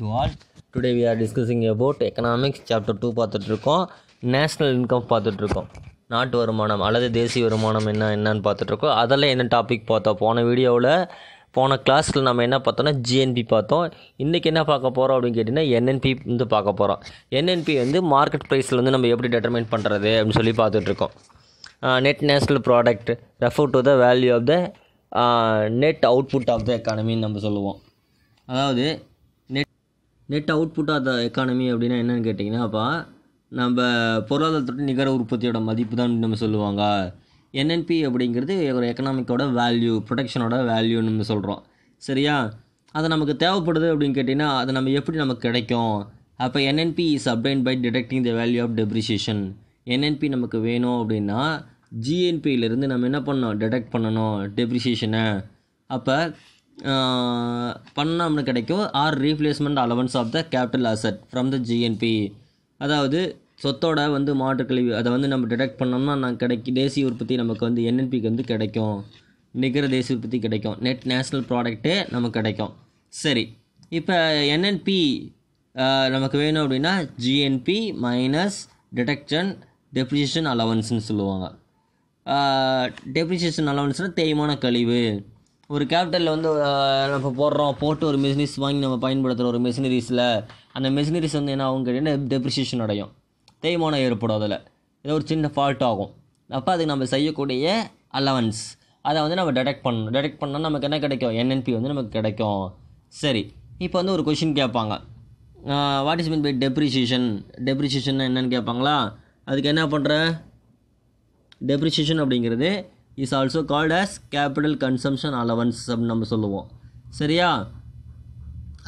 to all today we are discussing about economics chapter two பார்த்துட்ருக்கோம் national income பார்த்துட்ருக்கோம் நாட்டு வருமானம் அல்லது தேசிய வருமானம் என்ன என்னன்னு பார்த்துட்ருக்கோம் அதில் என்ன டாபிக் பார்த்தோம் போன வீடியோவில் போன கிளாஸில் நம்ம என்ன பார்த்தோம்னா ஜிஎன்பி பார்த்தோம் இன்றைக்கி என்ன பார்க்க போகிறோம் அப்படின்னு கேட்டிங்கன்னா என்என்பி வந்து பார்க்க போகிறோம் என்என்பி வந்து மார்க்கெட் ப்ரைஸில் வந்து நம்ம எப்படி டெட்டர்மைன் பண்ணுறது அப்படின்னு சொல்லி பார்த்துட்ருக்கோம் net national product refer to the value of the net output of the எக்கானமின்னு நம்ம சொல்லுவோம் அதாவது net output of the economy அப்படின்னா என்னென்னு கேட்டிங்கன்னா அப்போ நம்ம பொருளாதாரத்தோட நிகர உற்பத்தியோட மதிப்பு தான் நம்ம சொல்லுவாங்க என்என்பி அப்படிங்கிறது ஒரு எக்கனாமிக்கோட வேல்யூ ப்ரொடெக்ஷனோட வேல்யூன்னு நம்ம சொல்கிறோம் சரியா அது நமக்கு தேவைப்படுது அப்படின்னு கேட்டிங்கன்னா அது நம்ம எப்படி நமக்கு கிடைக்கும் அப்போ NNP is obtained by deducting the value of depreciation NNP நமக்கு வேணும் அப்படின்னா ஜிஎன்பியிலேருந்து நம்ம என்ன பண்ணோம் டிடெக்ட் பண்ணணும் டெப்ரிசியேஷனை அப்போ பண்ணோம்னு கிடைக்கும் or replacement allowance of the capital asset from the GNP அதாவது சொத்தோட வந்து கழிவு அதை வந்து நம்ம டிடெக்ட் பண்ணோம்னா நான் கிடைக்கி தேசிய உற்பத்தி நமக்கு வந்து என்என்பிக்கு வந்து கிடைக்கும் நிகர தேசிய உற்பத்தி கிடைக்கும் நெட் நேஷ்னல் ப்ராடக்ட்டே நமக்கு கிடைக்கும் சரி இப்போ என்என்பி நமக்கு வேணும் அப்படின்னா ஜிஎன்பி மைனஸ் டிடெக்ஷன் டெப்ரிசியேஷன் அலவன்ஸ்னு சொல்லுவாங்க டெப்ரிசியேஷன் அலவன்ஸ்னால் தேய்மான கழிவு ஒரு கேபிட்டலில் வந்து நம்ம போடுறோம் போட்டு ஒரு மிஷினரிஸ் வாங்கி நம்ம பயன்படுத்துகிற ஒரு மிஷினரிஸில் அந்த மிஷினரிஸ் வந்து என்ன ஆகும் கேட்டீங்கன்னா டெப்ரிசியேஷன் அடையும் தேய்மானம் ஏற்படும் அதில் ஏதோ ஒரு சின்ன ஃபால்ட் ஆகும் அப்போ அதுக்கு நம்ம செய்யக்கூடிய அலவன்ஸ் அதை வந்து நம்ம டெடெக்ட் பண்ணணும் டெடெக்ட் பண்ணால் நமக்கு என்ன கிடைக்கும் என்என்பி வந்து நமக்கு கிடைக்கும் சரி இப்போ வந்து ஒரு கொஷின் கேட்பாங்க what is mean by depreciation depreciation என்னென்னு கேட்பாங்களா அதுக்கு என்ன பண்ணுற டெப்ரிசியேஷன் அப்படிங்கிறது is also called as capital consumption allowance அப்படின்னு நம்ம சொல்லுவோம் சரியா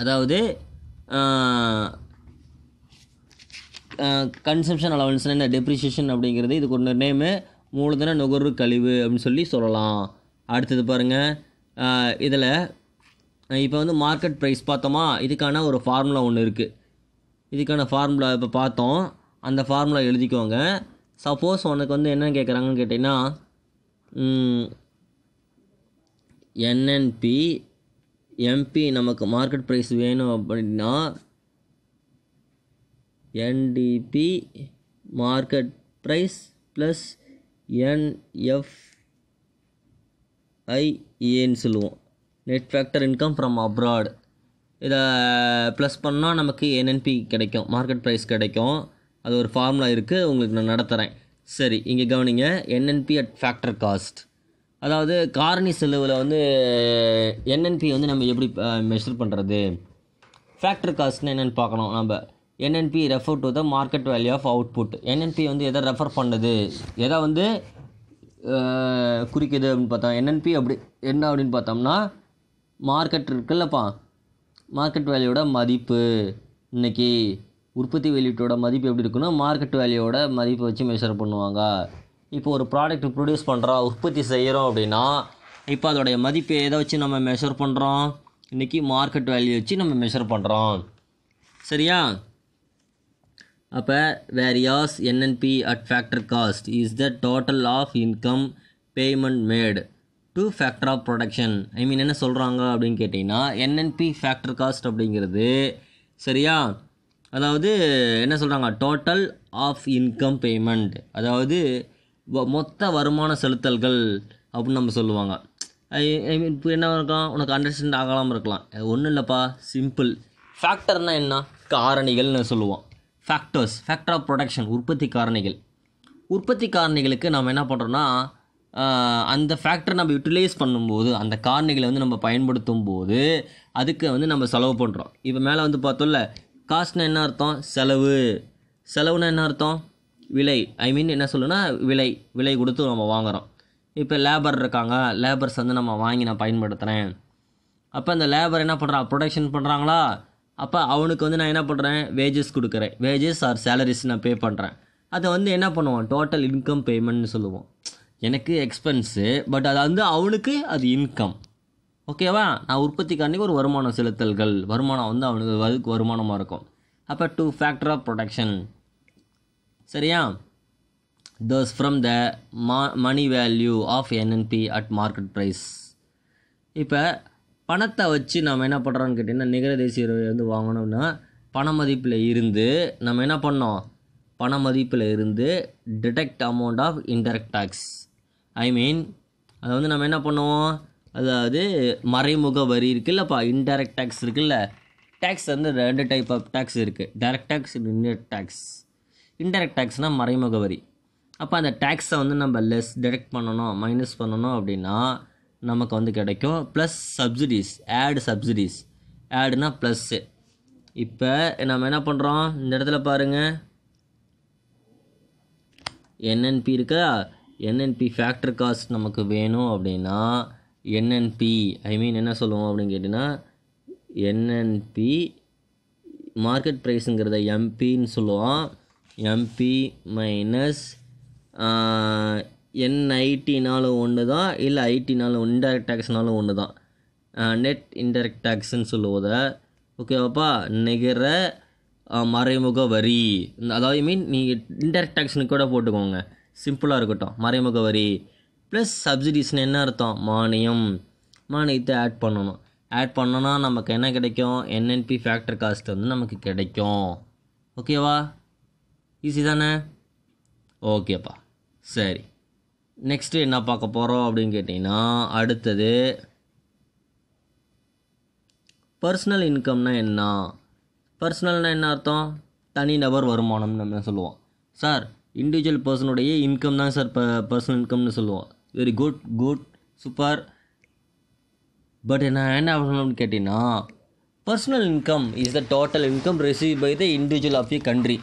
அதாவது கன்சம்ஷன் அலவன்ஸ்னால் என்ன டெப்ரிஷியேஷன் அப்படிங்கிறது இதுக்கு ஒன்று நேமு மூலதன நுகர்வு கழிவு அப்படின்னு சொல்லி சொல்லலாம் அடுத்தது பாருங்கள் இதில் இப்போ வந்து மார்க்கெட் ப்ரைஸ் பார்த்தோமா இதுக்கான ஒரு ஃபார்முலா ஒன்று இருக்குது இதுக்கான ஃபார்முலா இப்போ பார்த்தோம் அந்த ஃபார்முலா எழுதிக்கோங்க சப்போஸ் உனக்கு வந்து என்னென்னு கேட்குறாங்கன்னு கேட்டிங்கன்னா என்என்பி எம்பி நமக்கு மார்க்கெட் ப்ரைஸ் வேணும் அப்படின்னா என்டிபி மார்க்கெட் ப்ரைஸ் ப்ளஸ் என்எஃப்ஐஏன்னு சொல்லுவோம் net factor income from abroad இதை ப்ளஸ் பண்ணால் நமக்கு என்என்பி கிடைக்கும் மார்க்கெட் ப்ரைஸ் கிடைக்கும் அது ஒரு ஃபார்முலா இருக்குது உங்களுக்கு நான் நடத்துகிறேன் சரி இங்கே கவனிங்க என்என்பி அட் ஃபேக்டர் காஸ்ட் அதாவது காரணி செலவில் வந்து என்என்பி வந்து நம்ம எப்படி மெஷர் பண்ணுறது ஃபேக்டர் காஸ்ட்னு என்னென்னு பார்க்கணும் நம்ம NNP refer to the market value of output NNP வந்து எதை ரெஃபர் பண்ணுது எதை வந்து குறிக்குது அப்படின்னு பார்த்தோம் என்என்பி அப்படி என்ன அப்படின்னு பார்த்தோம்னா மார்க்கெட் இருக்குல்லப்பா மார்க்கெட் வேல்யூட மதிப்பு இன்றைக்கி உற்பத்தி வெளியீட்டோட மதிப்பு எப்படி இருக்குன்னா மார்க்கெட் வேல்யூவோட மதிப்பை வச்சு மெஷர் பண்ணுவாங்க இப்போ ஒரு ப்ராடக்ட் ப்ரொடியூஸ் பண்ணுறோம் உற்பத்தி செய்கிறோம் அப்படின்னா இப்போ அதோடைய மதிப்பு எதை வச்சு நம்ம மெஷர் பண்ணுறோம் இன்றைக்கி மார்க்கெட் வேல்யூ வச்சு நம்ம மெஷர் பண்ணுறோம் சரியா அப்போ whereas NNP at factor cost is the total of income payment made to factor of production I mean என்ன சொல்கிறாங்க அப்படின்னு கேட்டிங்கன்னா என்என்பி ஃபேக்டர் காஸ்ட் அப்படிங்கிறது சரியா அதாவது என்ன சொல்கிறாங்க டோட்டல் ஆஃப் இன்கம் பேமெண்ட் அதாவது மொத்த வருமான செலுத்தல்கள் அப்படின்னு நம்ம சொல்லுவாங்க இப்போ என்ன இருக்கலாம் உனக்கு அண்டர்ஸ்டாண்ட் ஆகலாமல் இருக்கலாம் ஒன்றும் இல்லைப்பா சிம்பிள் ஃபேக்டர்னால் என்ன காரணிகள்னு சொல்லுவோம் ஃபேக்டர்ஸ் ஃபேக்டர் ஆஃப் ப்ரொடக்ஷன் உற்பத்தி காரணிகள் உற்பத்தி காரணிகளுக்கு நம்ம என்ன பண்ணுறோன்னா அந்த ஃபேக்டரை நம்ம யூட்டிலைஸ் பண்ணும்போது அந்த காரணிகளை வந்து நம்ம பயன்படுத்தும் போது அதுக்கு வந்து நம்ம செலவு பண்ணுறோம் இப்போ மேலே வந்து பார்த்தோம்ல காஸ்ட்னா என்ன அர்த்தம் செலவு செலவுனா என்ன அர்த்தம் விலை ஐ மீன் என்ன சொல்லுன்னா விலை விலை கொடுத்து நம்ம வாங்குகிறோம் இப்போ லேபர் இருக்காங்க லேபர்ஸ் வந்து நம்ம வாங்கி நான் பயன்படுத்துகிறேன் அப்போ அந்த லேபர் என்ன பண்ணுறான் ப்ரொடக்ஷன் பண்ணுறாங்களா அப்போ அவனுக்கு வந்து நான் என்ன பண்ணுறேன் வேஜஸ் கொடுக்குறேன் வேஜஸ் ஆர் சேலரிஸ் நான் பே பண்ணுறேன் அதை வந்து என்ன பண்ணுவோம் டோட்டல் இன்கம் பேமெண்ட்னு சொல்லுவோம் எனக்கு எக்ஸ்பென்ஸு பட் அது வந்து அவனுக்கு அது இன்கம் ஓகேவா நான் உற்பத்திக்காரனுக்கு ஒரு வருமானம் செலுத்தல்கள் வருமானம் வந்து அவனுக்கு அதுக்கு வருமானமாக இருக்கும் அப்போ டூ ஃபேக்டர் ஆஃப் ப்ரொடக்ஷன் சரியா தஸ் ஃப்ரம் த மா money value of NNP at market price இப்போ பணத்தை வச்சு நம்ம என்ன பண்ணுறோன்னு கேட்டிங்கன்னா நிகர தேசிய வந்து வாங்கணும்னா பண மதிப்பில் இருந்து நம்ம என்ன பண்ணோம் பண மதிப்பில் இருந்து deduct amount of indirect tax I mean அதை வந்து நம்ம என்ன பண்ணுவோம் அதாவது மறைமுக வரி இருக்குல்லப்பா இன்டெரக்ட் டேக்ஸ் இருக்குல்ல டேக்ஸ் வந்து ரெண்டு டைப் ஆஃப் டேக்ஸ் இருக்குது direct tax indirect tax indirect டேக்ஸ்னால் மறைமுக வரி அப்போ அந்த டேக்ஸை வந்து நம்ம லெஸ் டிடெக்ட் பண்ணணும் மைனஸ் பண்ணணும் அப்படின்னா நமக்கு வந்து கிடைக்கும் ப்ளஸ் சப்சிடிஸ் ஆடு சப்சிடிஸ் ஆடுனா ப்ளஸ்ஸு இப்போ நம்ம என்ன பண்ணுறோம் இந்த இடத்துல பாருங்கள் என்என்பி இருக்கா என்என்பி ஃபேக்டர் காஸ்ட் நமக்கு வேணும் அப்படின்னா என்என்பி ஐ மீன் என்ன சொல்லுவோம் அப்படின்னு கேட்டிங்கன்னா என்என்பி மார்க்கெட் ப்ரைஸுங்கிறத எம்பின்னு சொல்லுவோம் எம்பி மைனஸ் என் ஐடினாலும் ஒன்று தான் இல்லை ஐடினாலும் இன்டெரக்ட் டேக்ஸ்னாலும் ஒன்று தான் நெட் இன்டெரக்ட் டேக்ஸ்ன்னு சொல்லுவோம் ஓகேவாப்பா நிகர மறைமுக வரி அதாவது மீன் நீங்கள் இன்டெரக்ட் டேக்ஸ்னு கூட போட்டுக்கோங்க சிம்பிளாக இருக்கட்டும் மறைமுக வரி ப்ளஸ் சப்சிடிஸ்னு என்ன அர்த்தம் மானியம் மானியத்தை ஆட் பண்ணணும் ஆட் பண்ணோன்னா நமக்கு என்ன கிடைக்கும் என்என்பி ஃபேக்டர் காஸ்ட் வந்து நமக்கு கிடைக்கும் ஓகேவா ஈஸி தானே ஓகேப்பா சரி நெக்ஸ்ட்டு என்ன பார்க்க போகிறோம் அப்படின்னு கேட்டிங்கன்னா அடுத்தது பர்சனல் இன்கம்னால் என்ன பர்சனல்னால் என்ன அர்த்தம் தனிநபர் வருமானம்னு நம்ம சொல்லுவோம் சார் இண்டிவிஜுவல் பர்சனுடைய இன்கம் தான் சார் ப பர்சனல் இன்கம்னு சொல்லுவோம் very good good super but நான் என்ன பண்ணணும்னு கேட்டிங்கன்னா personal income is the total income receive by the individual of a country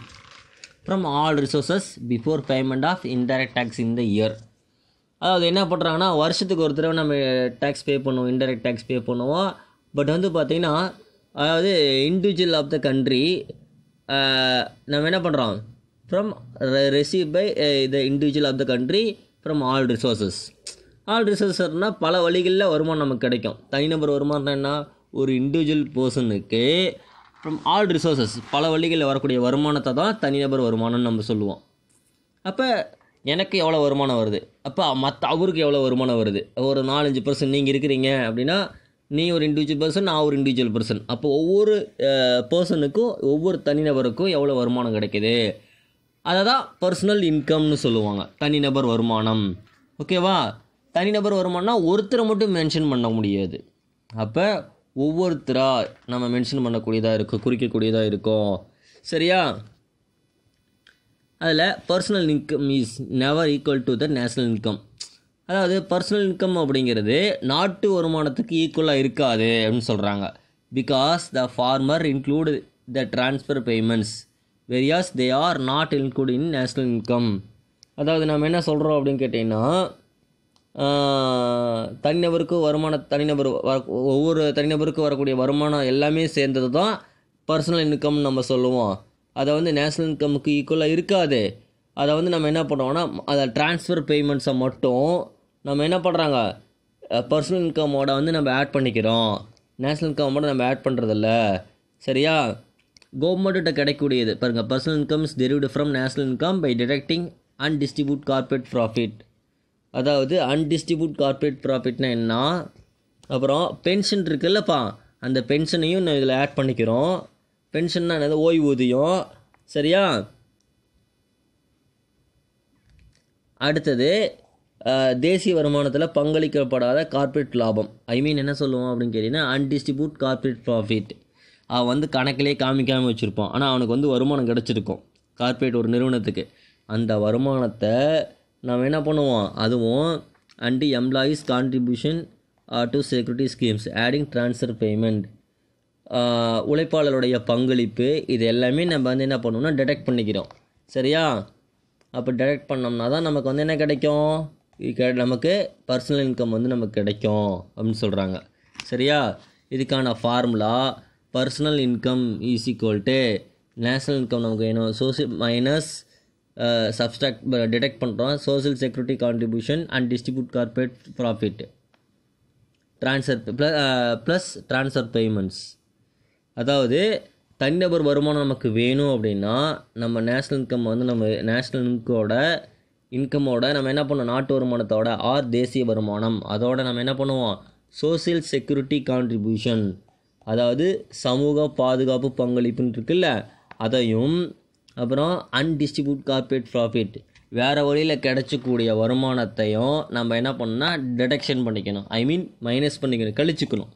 from all resources before payment of indirect tax in the year அதாவது என்ன பண்ணுறாங்கன்னா வருஷத்துக்கு ஒரு தடவை நம்ம டேக்ஸ் பே பண்ணுவோம் இன்டெரக்ட் டேக்ஸ் பே பண்ணுவோம் பட் வந்து பார்த்திங்கன்னா அதாவது இண்டிவிஜுவல் ஆஃப் த கண்ட்ரி நம்ம என்ன பண்ணுறோம் from receive by the individual of the country from all resources ஆல் ரிசோர்ஸர்னா பல வழிகளில் வருமானம் நமக்கு கிடைக்கும் தனிநபர் வருமானம் என்ன ஒரு இண்டிவிஜுவல் பர்சனுக்கு ஃப்ரம் ஆல் ரிசோர்ஸஸ் பல வழிகளில் வரக்கூடிய வருமானத்தை தான் தனிநபர் வருமானம்னு நம்ம சொல்லுவோம் அப்போ எனக்கு எவ்வளோ வருமானம் வருது அப்போ மற்ற அவருக்கு எவ்வளோ வருமானம் வருது ஒரு நாலஞ்சு பர்சன் நீங்கள் இருக்கிறீங்க அப்படின்னா நீ ஒரு இண்டிவிஜுவல் பர்சன் நான் ஒரு இண்டிவிஜுவல் பர்சன் அப்போ ஒவ்வொரு பர்சனுக்கும் ஒவ்வொரு தனிநபருக்கும் எவ்வளோ வருமானம் கிடைக்கிது அதை தான் பர்சனல் இன்கம்னு சொல்லுவாங்க தனிநபர் வருமானம் ஓகேவா தனிநபர் வருமானம்னா ஒருத்தரை மட்டும் மென்ஷன் பண்ண முடியாது அப்போ ஒவ்வொருத்தராக நம்ம மென்ஷன் பண்ணக்கூடியதாக இருக்கும் குறிக்கக்கூடியதாக இருக்கும் சரியா அதில் personal income is never equal to the national income அதாவது பர்சனல் இன்கம் அப்படிங்கிறது நாட்டு வருமானத்துக்கு ஈக்குவலாக இருக்காது அப்படின்னு சொல்கிறாங்க because the former include the transfer payments whereas they are not include in national income அதாவது நம்ம என்ன சொல்கிறோம் அப்படின்னு கேட்டிங்கன்னா தனிநபருக்கு வருமான தனிநபர் வர ஒவ்வொரு தனிநபருக்கு வரக்கூடிய வருமானம் எல்லாமே சேர்ந்தது தான் பர்சனல் இன்கம்னு நம்ம சொல்லுவோம் அதை வந்து நேஷ்னல் இன்கமுக்கு ஈக்குவலாக இருக்காது அதை வந்து நம்ம என்ன பண்ணுவோம்னா அதை டிரான்ஸ்ஃபர் பேமெண்ட்ஸை மட்டும் நம்ம என்ன பண்ணுறாங்க பர்சனல் இன்கமோட வந்து நம்ம ஆட் பண்ணிக்கிறோம் நேஷ்னல் இன்கமோட நம்ம ஆட் பண்ணுறதில்ல சரியா கவர்மெண்ட்டு கிடைக்கூடியது பாருங்கள் personal income is derived from national income by deducting undistributed corporate profit அதாவது அன்டிஸ்ட்ரிபியூட் கார்பரேட் ப்ராஃபிட்னா என்ன அப்புறம் பென்ஷன் இருக்குல்லப்பா அந்த பென்ஷனையும் நான் இதில் ஆட் பண்ணிக்கிறோம் பென்ஷன்னா என்னது ஓய்வூதியம் சரியா அடுத்தது தேசிய வருமானத்தில் பங்களிக்கப்படாத கார்ப்பரேட் லாபம் ஐ மீன் என்ன சொல்லுவோம் அப்படின்னு கேட்டிங்கன்னா அன்டிஸ்ட்ரிபியூட் கார்ப்பரேட் ப்ராஃபிட் அவன் வந்து கணக்கிலே காமிக்காமல் வச்சுருப்பான் ஆனால் அவனுக்கு வந்து வருமானம் கிடச்சிருக்கும் கார்ப்பரேட் ஒரு நிறுவனத்துக்கு அந்த வருமானத்தை நாம் என்ன பண்ணுவோம் அதுவும் and employees contribution to security schemes adding transfer payment உழைப்பாளருடைய பங்களிப்பு இது எல்லாமே நம்ம வந்து என்ன பண்ணுவோம்னா டிடெக்ட் பண்ணிக்கிறோம் சரியா அப்போ டிடெக்ட் பண்ணோம்னா தான் நமக்கு வந்து என்ன கிடைக்கும் நமக்கு பர்சனல் இன்கம் வந்து நமக்கு கிடைக்கும் அப்படின்னு சொல்கிறாங்க சரியா இதுக்கான formula personal income is equal to national income நமக்கு வேணும் சோசியல் மைனஸ் சப்ஸ்ட்ராக்ட் டிடெக்ட் பண்ணுறோம் social security contribution and distribute corporate profit transfer plus transfer payments அதாவது தனிநபர் வருமானம் நமக்கு வேணும் அப்படின்னா நம்ம நேஷ்னல் இன்கம் வந்து நம்ம நேஷ்னல் இன்கோட இன்கமோட நம்ம என்ன பண்ணுவோம் நாட்டு வருமானத்தோட ஆர் தேசிய வருமானம் அதோட நம்ம என்ன பண்ணுவோம் சோசியல் செக்யூரிட்டி கான்ட்ரிபியூஷன் அதாவது சமூக பாதுகாப்பு பங்களிப்புன்னு இருக்குல்ல அதையும் அப்புறம் அன்டிஸ்ட்ரிபியூட் கார்பரேட் ப்ராஃபிட் வேறு வழியில் கிடைச்சக்கூடிய வருமானத்தையும் நம்ம என்ன பண்ணால் டிடெக்ஷன் பண்ணிக்கணும் ஐ மீன் மைனஸ் பண்ணிக்கணும் கழிச்சுக்கணும்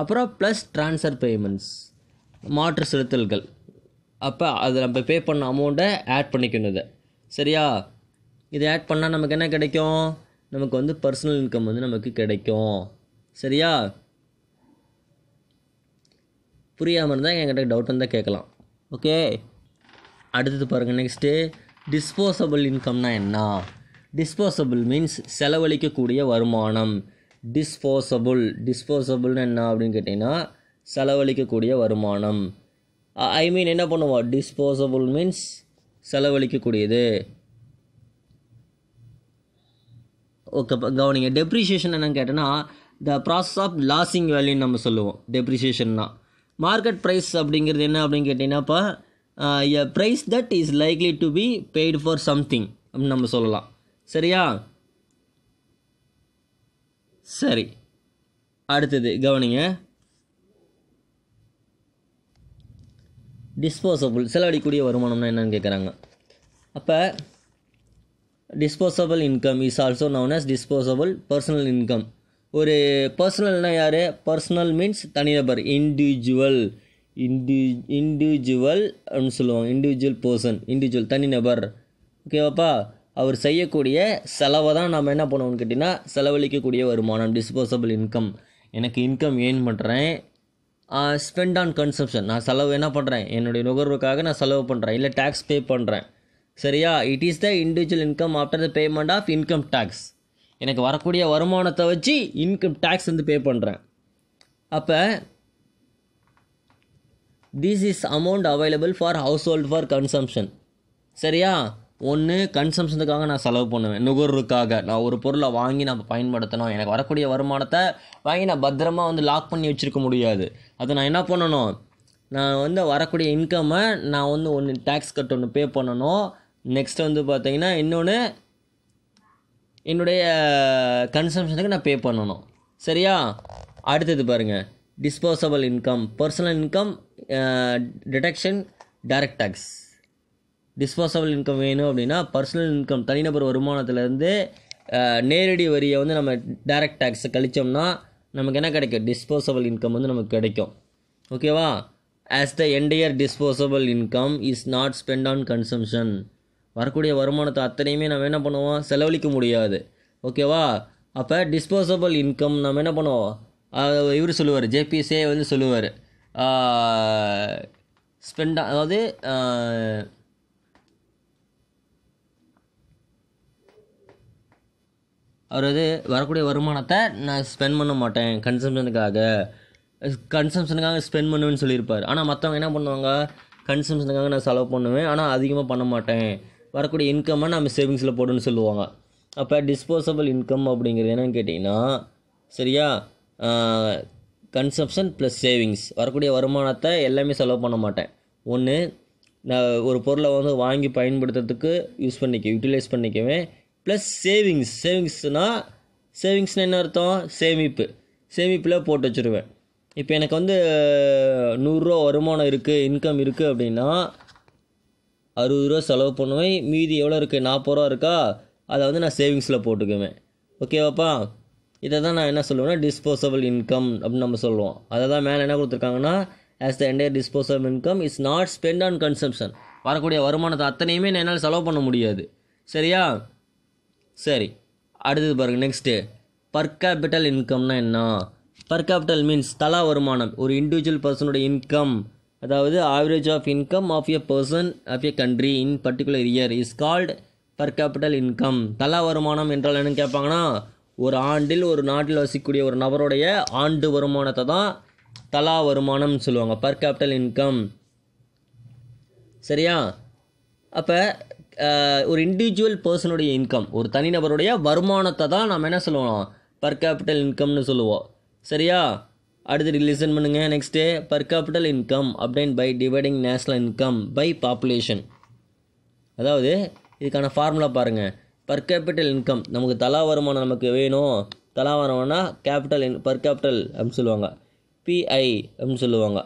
அப்புறம் ப்ளஸ் ட்ரான்ஸ்ஃபர் பேமெண்ட்ஸ் மாற்று செலுத்தல்கள் அப்போ அது நம்ம பே பண்ண அமௌண்ட்டை ஆட் பண்ணிக்கணும் இதை சரியா இதை ஆட் பண்ணால் நமக்கு என்ன கிடைக்கும் நமக்கு வந்து பர்சனல் இன்கம் வந்து நமக்கு கிடைக்கும் சரியா புரியாமல் இருந்தால் என்கிட்ட டவுட் வந்தால் கேட்கலாம் ஓகே அடுத்தது பாருங்கள் நெக்ஸ்ட்டு டிஸ்போசபிள் இன்கம்னால் என்ன டிஸ்போசபிள் மீன்ஸ் செலவழிக்கக்கூடிய வருமானம் டிஸ்போசபிள் டிஸ்போசபிள்னு என்ன அப்படின்னு கேட்டிங்கன்னா செலவழிக்கக்கூடிய வருமானம் ஐ மீன் என்ன பண்ணுவோம் டிஸ்போசபிள் மீன்ஸ் செலவழிக்கக்கூடியது ஓகே கவனிங்க டெப்ரிஷியேஷன் என்னன்னு கேட்டோன்னா த ப்ராசஸ் ஆஃப் லாஸிங் வேல்யூன்னு நம்ம சொல்லுவோம் டெப்ரிஷியேஷன்னா மார்க்கெட் ப்ரைஸ் அப்படிங்கிறது என்ன அப்படின்னு கேட்டிங்கன்னாப்பா a price that is likely to be paid for something அப்படின்னு நம்ம சொல்லலாம் சரியா சரி அடுத்தது கவனிங்க டிஸ்போசபிள் செலவழிக்கூடிய வருமானம்னா என்னன்னு கேட்குறாங்க அப்போ disposable income is also known as disposable personal income ஒரு பர்சனல்னால் யார் பர்சனல் மீன்ஸ் தனிநபர் இண்டிவிஜுவல் இண்டி இண்டிவிஜுவல் அப்படின்னு சொல்லுவாங்க இண்டிவிஜுவல் பர்சன் இண்டிவிஜுவல் தனிநபர் ஓகேவாப்பா அவர் செய்யக்கூடிய செலவை தான் நம்ம என்ன பண்ணுவோம்னு கேட்டிங்கன்னா செலவழிக்கக்கூடிய வருமானம் டிஸ்போசபிள் இன்கம் எனக்கு இன்கம் ஏர்ன் பண்ணுறேன் ஸ்பெண்ட் ஆன் கன்சப்ஷன் நான் செலவு என்ன பண்ணுறேன் என்னுடைய நுகர்வுக்காக நான் செலவு பண்ணுறேன் இல்லை டேக்ஸ் பே பண்ணுறேன் சரியா it is the individual income after the payment of income tax எனக்கு வரக்கூடிய வருமானத்தை வச்சு இன்கம் டேக்ஸ் வந்து பே பண்ணுறேன் அப்போ this is amount available for household for consumption சரியா ஒன்று கன்சம்ஷனுக்காக நான் செலவு பண்ணுவேன் நுகர்வுக்காக நான் ஒரு பொருளை வாங்கி நான் பயன்படுத்தணும் எனக்கு வரக்கூடிய வருமானத்தை வாங்கி நான் பத்திரமா வந்து லாக் பண்ணி வச்சுருக்க முடியாது அதை நான் என்ன பண்ணணும் நான் வந்து வரக்கூடிய இன்கம்மை நான் வந்து ஒன்று டேக்ஸ் கட் ஒன்று பே பண்ணணும் நெக்ஸ்ட் வந்து பார்த்திங்கன்னா இன்னொன்று என்னுடைய கன்சம்ஷனுக்கு நான் பே பண்ணணும் சரியா அடுத்தது பாருங்கள் disposable income personal income deduction direct tax disposable income வேணும் அப்படின்னா பர்சனல் இன்கம் தனிநபர் வருமானத்துலேருந்து நேரடி வரியை வந்து நம்ம டைரக்ட் டேக்ஸை கழித்தோம்னா நமக்கு என்ன கிடைக்கும் டிஸ்போசபிள் இன்கம் வந்து நமக்கு கிடைக்கும் ஓகேவா as the entire disposable income is not spend on consumption வரக்கூடிய வருமானத்தை அத்தனையுமே நம்ம என்ன பண்ணுவோம் செலவழிக்க முடியாது ஓகேவா அப்போ டிஸ்போசபிள் இன்கம் நம்ம என்ன பண்ணுவோம் இவர் சொல்லுவார் ஜேபிஎஸ்ஏ வந்து சொல்லுவார் ஸ்பெண்ட் அதாவது அவர் வந்து வரக்கூடிய வருமானத்தை நான் ஸ்பெண்ட் பண்ண மாட்டேன் கன்சம்ஷனுக்காக கன்சம்ஷனுக்காக ஸ்பெண்ட் பண்ணுவேன்னு சொல்லியிருப்பார் ஆனால் மற்றவங்க என்ன பண்ணுவாங்க கன்சம்ஷனுக்காக நான் செலவு பண்ணுவேன் ஆனால் அதிகமாக பண்ண மாட்டேன் வரக்கூடிய இன்கம்மை நம்ம சேவிங்ஸில் போடுன்னு சொல்லுவாங்க அப்போ டிஸ்போசபிள் இன்கம் அப்படிங்கிறது என்னன்னு கேட்டிங்கன்னா சரியா கன்சப்ஷன் ப்ளஸ் சேவிங்ஸ் வரக்கூடிய வருமானத்தை எல்லாமே செலவு பண்ண மாட்டேன் ஒன்று நான் ஒரு பொருளை வந்து வாங்கி பயன்படுத்துறதுக்கு யூஸ் பண்ணிக்க யூட்டிலைஸ் பண்ணிக்குவேன் ப்ளஸ் சேவிங்ஸ் சேவிங்ஸ்னால் சேவிங்ஸ்னால் என்ன அர்த்தம் சேமிப்பு சேமிப்பில் போட்டு வச்சுருவேன் இப்போ எனக்கு வந்து நூறுரூவா வருமானம் இருக்குது இன்கம் இருக்குது அப்படின்னா அறுபது ரூபா செலவு பண்ணுவேன் மீதி எவ்வளோ இருக்குது நாற்பது ரூபா இருக்கா அதை வந்து நான் சேவிங்ஸில் போட்டுக்குவேன் ஓகேவாப்பா இதை தான் நான் என்ன சொல்லுவேன்னா டிஸ்போசபிள் இன்கம் அப்படின்னு நம்ம சொல்லுவோம் அதை தான் மேலே என்ன கொடுத்துருக்காங்கன்னா as the entire disposable income is not spend on consumption வரக்கூடிய வருமானத்தை அத்தனையுமே நான் என்னால் செலவு பண்ண முடியாது சரியா சரி அடுத்தது பாருங்கள் நெக்ஸ்ட்டு பர் கேபிட்டல் இன்கம்னா என்ன பர் கேபிட்டல் மீன்ஸ் தலா வருமானம் ஒரு இண்டிவிஜுவல் பர்சனோட இன்கம் அதாவது average of income of a person of a country in particular year is called per capital income தலா வருமானம் என்றால் என்னன்னு கேட்பாங்கன்னா ஒரு ஆண்டில் ஒரு நாட்டில் வசிக்கக்கூடிய ஒரு நபருடைய ஆண்டு வருமானத்தை தான் தலா வருமானம்னு சொல்லுவாங்க பர் கேபிட்டல் இன்கம் சரியா அப்போ ஒரு இண்டிவிஜுவல் பர்சனுடைய இன்கம் ஒரு தனிநபருடைய வருமானத்தை தான் நம்ம என்ன சொல்லுவோம் பர் கேபிட்டல் இன்கம்னு சொல்லுவோம் சரியா அடுத்து ரிலீசன் பண்ணுங்கள் next per capital income obtained by dividing national income by population அதாவது இதுக்கான ஃபார்முலா பாருங்கள் பர் கேபிட்டல் இன்கம் நமக்கு தலா வருமானம் நமக்கு வேணும் தலா வருமானம்னா கேபிட்டல் இன் பர் கேபிட்டல் அப்படின்னு சொல்லுவாங்க பிஐ அப்படின்னு சொல்லுவாங்க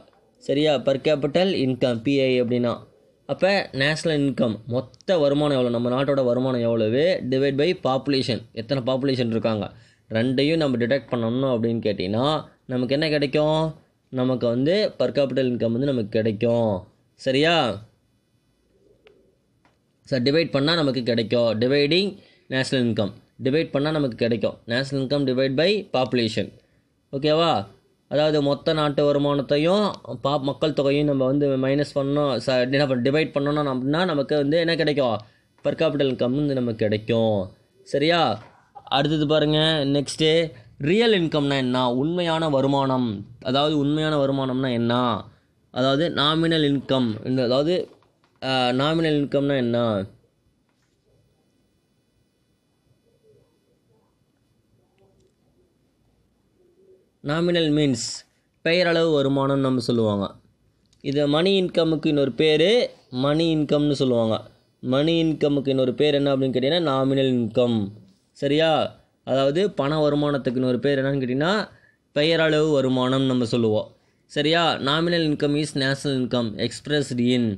சரியா பர் கேபிட்டல் இன்கம் பிஐ அப்படின்னா அப்போ நேஷ்னல் இன்கம் மொத்த வருமானம் எவ்வளோ நம்ம நாட்டோட வருமானம் எவ்வளவு டிவைட் பை பாப்புலேஷன் எத்தனை பாப்புலேஷன் இருக்காங்க ரெண்டையும் நம்ம டிடெக்ட் பண்ணணும் அப்படின்னு கேட்டிங்கன்னா நமக்கு என்ன கிடைக்கும் நமக்கு வந்து பர் கேபிட்டல் இன்கம் வந்து நமக்கு கிடைக்கும் சரியா சார் டிவைட் பண்ணால் நமக்கு கிடைக்கும் டிவைடிங் நேஷ்னல் இன்கம் டிவைட் பண்ணால் நமக்கு கிடைக்கும் national income divide by population ஓகேவா அதாவது மொத்த நாட்டு வருமானத்தையும் பா மக்கள் தொகையும் நம்ம வந்து மைனஸ் பண்ணோம் சார் என்ன பண்ண டிவைட் பண்ணோன்னா அப்படின்னா நமக்கு வந்து என்ன கிடைக்கும் பர் கேபிட்டல் இன்கம் வந்து நமக்கு கிடைக்கும் சரியா அடுத்தது பாருங்கள் நெக்ஸ்ட்டு ரியல் இன்கம்னால் என்ன உண்மையான வருமானம் அதாவது உண்மையான வருமானம்னால் என்ன அதாவது நாமினல் இன்கம் இந்த அதாவது நாமினல் இன்கம்னால் என்ன நாமினல் மீன்ஸ் பெயரளவு வருமானம்னு நம்ம சொல்லுவாங்க இது மணி இன்கமுக்கு இன்னொரு பேர் மணி இன்கம்னு சொல்லுவாங்க மணி இன்கமுக்கு இன்னொரு பேர் என்ன அப்படின்னு கேட்டிங்கன்னா நாமினல் இன்கம் சரியா அதாவது பண வருமானத்துக்குன்னு ஒரு பேர் என்னென்னு கேட்டிங்கன்னா பெயரளவு வருமானம் நம்ம சொல்லுவோம் சரியா nominal income is national income expressed in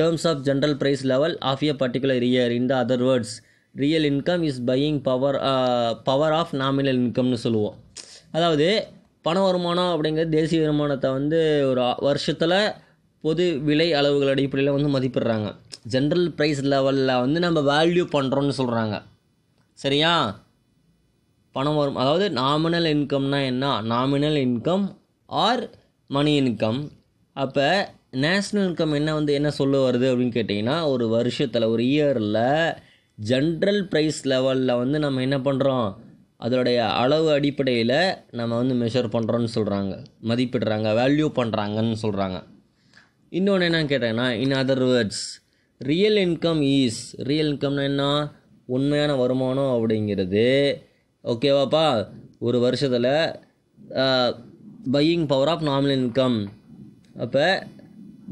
terms of general price level of a particular year in the other words real income is buying power power of nominal இன்கம்னு சொல்லுவோம் அதாவது பண வருமானம் அப்படிங்கிறது தேசிய வருமானத்தை வந்து ஒரு வருஷத்தில் பொது விலை அளவுகள் அடிப்படையில் வந்து மதிப்பிடுறாங்க ஜென்ரல் ப்ரைஸ் லெவலில் வந்து நம்ம வேல்யூ பண்ணுறோன்னு சொல்கிறாங்க சரியா பணம் வரும் அதாவது நாமினல் இன்கம்னா என்ன nominal income or money income அப்போ நேஷ்னல் இன்கம் என்ன வந்து என்ன சொல்ல வருது அப்படின்னு கேட்டிங்கன்னா ஒரு வருஷத்தில் ஒரு இயரில் ஜென்ரல் ப்ரைஸ் லெவலில் வந்து நம்ம என்ன பண்ணுறோம் அதோடைய அளவு அடிப்படையில் நம்ம வந்து மெஷர் பண்ணுறோன்னு சொல்கிறாங்க மதிப்பிடுறாங்க வேல்யூ பண்ணுறாங்கன்னு சொல்கிறாங்க இன்னொன்று என்னன்னு கேட்டாங்கன்னா in other words real income is real இன்கம்னா என்ன உண்மையான வருமானம் அப்படிங்கிறது ஓகேவாப்பா ஒரு வருஷத்தில் buying power of nominal income அப்போ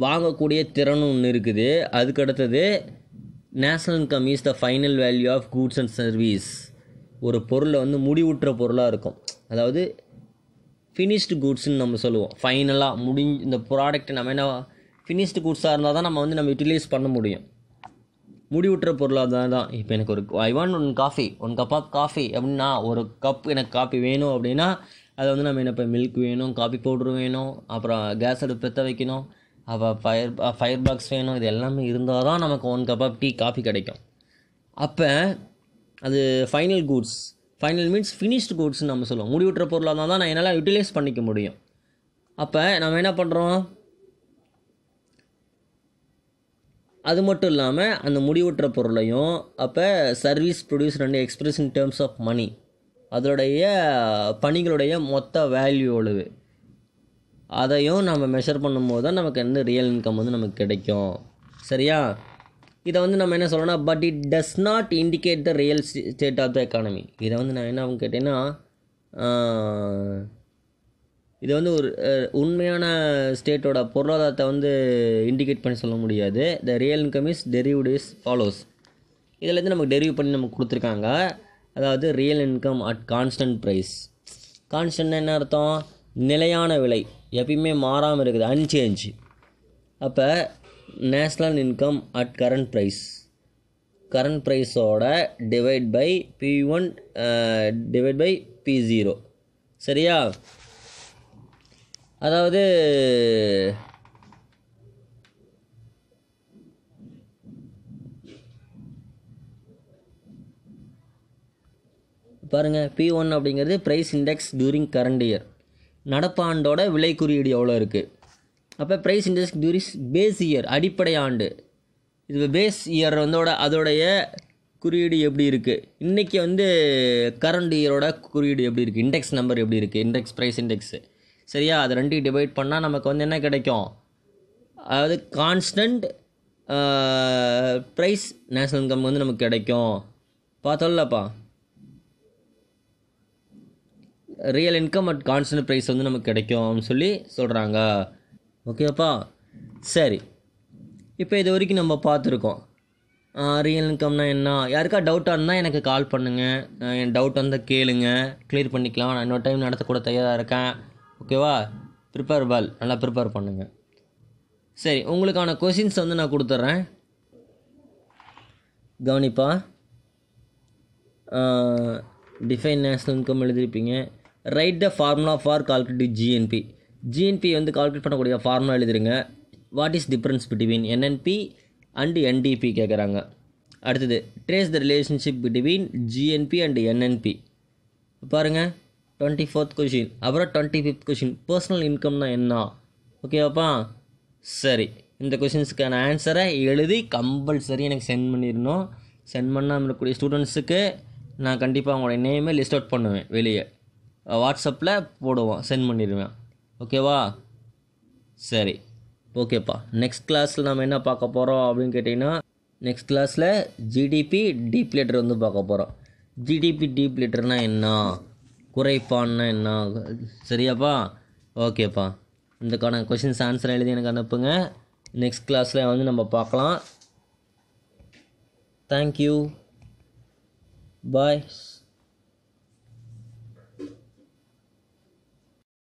வாங்கக்கூடிய திறன் ஒன்று இருக்குது அதுக்கடுத்தது national income is the final value of goods and service ஒரு பொருளை வந்து முடிவுற்ற பொருளாக இருக்கும் அதாவது ஃபினிஷ்டு குட்ஸ்ன்னு நம்ம சொல்லுவோம் ஃபைனலாக முடிஞ்சு இந்த ப்ராடக்ட் நம்ம என்ன ஃபினிஷ்டு கூட்ஸாக இருந்தால் தான் நம்ம வந்து நம்ம யூட்டிலைஸ் பண்ண முடியும் முடிவுற்ற பொருளாதாரம் தான் இப்போ எனக்கு ஒரு I want one coffee one cup of coffee அப்படின்னா ஒரு கப் எனக்கு காஃபி வேணும் அப்படின்னா அதை வந்து நம்ம என்ன இப்போ மில்க் வேணும் காஃபி பவுட்ரு வேணும் அப்புறம் கேஸ் அடுப்பு பெற்ற வைக்கணும் அப்போ ஃபயர் ஃபயர் பாக்ஸ் வேணும் இது எல்லாமே இருந்தால் தான் நமக்கு one cup of tea coffee கிடைக்கும் அப்போ அது final goods final means finished கூட்ஸ்னு நம்ம சொல்லுவோம் முடிவுற்ற பொருளாக தான் நான் என்னால் யூட்டிலைஸ் பண்ணிக்க முடியும் அப்போ நம்ம என்ன பண்ணுறோம் அது மட்டும் இல்லாமல் அந்த முடிவுற்ற பொருளையும் அப்போ service produce and express in terms of money அதனுடைய பணிகளுடைய மொத்த வேல்யூ அளவு அதையும் நம்ம மெஷர் பண்ணும்போது தான் நமக்கு வந்து ரியல் இன்கம் வந்து நமக்கு கிடைக்கும் சரியா இதை வந்து நம்ம என்ன சொல்லணும்னா but it does not indicate the real state of the economy இதை வந்து நான் என்ன கேட்டேன்னா இது வந்து ஒரு உண்மையான ஸ்டேட்டோட பொருளாதாரத்தை வந்து இண்டிகேட் பண்ணி சொல்ல முடியாது the real income is derived is follows இதிலேருந்து நமக்கு டெரிவ் பண்ணி நமக்கு கொடுத்துருக்காங்க அதாவது real income at constant price constant என்ன அர்த்தம் நிலையான விலை எப்பயுமே மாறாமல் இருக்குது அன்சேஞ்ச் அப்போ national income at current price current ப்ரைஸோட divide by P one divide by P zero சரியா அதாவது பாருங்கள் பி ஒன் அப்படிங்கிறது price index during current year நடப்பாண்டோட விலை குறியீடு எவ்வளோ இருக்குது அப்போ price index during base year அடிப்படை ஆண்டு இது பேஸ் இயர் வந்தோட அதோடைய குறியீடு எப்படி இருக்குது இன்றைக்கி வந்து கரண்ட் இயரோட குறியீடு எப்படி இருக்குது இண்டெக்ஸ் நம்பர் எப்படி இருக்குது இண்டெக்ஸ் ப்ரைஸ் இண்டெக்ஸு சரியா அது ரெண்டையும் டிவைட் பண்ணால் நமக்கு வந்து என்ன கிடைக்கும் அதாவது கான்ஸ்டன்ட் ப்ரைஸ் நேஷ்னல் இன்கம் வந்து நமக்கு கிடைக்கும் பார்த்தோம்லப்பா real income at constant price வந்து நமக்கு கிடைக்கும் சொல்லி சொல்கிறாங்க ஓகேப்பா சரி இப்போ இது வரைக்கும் நம்ம பார்த்துருக்கோம் ரியல் இன்கம்னால் என்ன யாருக்கா டவுட்டாக இருந்தால் எனக்கு கால் பண்ணுங்கள் என் டவுட் வந்து கேளுங்க கிளியர் பண்ணிக்கலாம் நான் இன்னொரு டைம் நடத்தக்கூட தயாராக இருக்கேன் ஓகேவா ப்ரிப்பேர் வெல் நல்லா ப்ரிப்பேர் பண்ணுங்கள் சரி உங்களுக்கான கொஷின்ஸ் வந்து நான் கொடுத்துட்றேன் கவனிப்பா டிஃபைன் நேஷ்னல் இன்கம் எழுதியிருப்பீங்க write the formula for calculative GNP GNP வந்து கால்குலேட் பண்ணக்கூடிய ஃபார்முலா எழுதிருங்க what is difference between NNP and NDP கேட்குறாங்க அடுத்தது trace the relationship between GNP and NNP பாருங்கள் டுவெண்ட்டி ஃபோர்த் கொஷின் அப்புறம் டுவெண்ட்டி ஃபிஃப்த் கொஷின் பர்சனல் இன்கம்னா என்ன ஓகேவாப்பா சரி இந்த கொஷின்ஸுக்கான ஆன்சரை எழுதி கம்பல்சரி எனக்கு சென்ட் பண்ணிடணும் சென்ட் பண்ணாமல் இருக்கக்கூடிய ஸ்டூடெண்ட்ஸுக்கு நான் கண்டிப்பாக அவங்களோட நேமே லிஸ்ட் அவுட் பண்ணுவேன் வெளியே வாட்ஸ்அப்பில் போடுவோம் சென்ட் பண்ணிடுவேன் ஓகேவா சரி ஓகேப்பா நெக்ஸ்ட் கிளாஸில் நம்ம என்ன பார்க்க போகிறோம் அப்படின்னு கேட்டிங்கன்னா நெக்ஸ்ட் கிளாஸில் ஜிடிபி டீப் லெட்டர் வந்து பார்க்க போகிறோம் ஜிடிபி டீப் லெட்டர்னால் என்ன குறைப்பான்னா என்ன சரியாப்பா ஓகேப்பா இதுக்கான கொஷின்ஸ் ஆன்சர் எழுதி எனக்கு அனுப்புங்க நெக்ஸ்ட் கிளாஸில் வந்து நம்ம பார்க்கலாம் தேங்க்யூ பாய்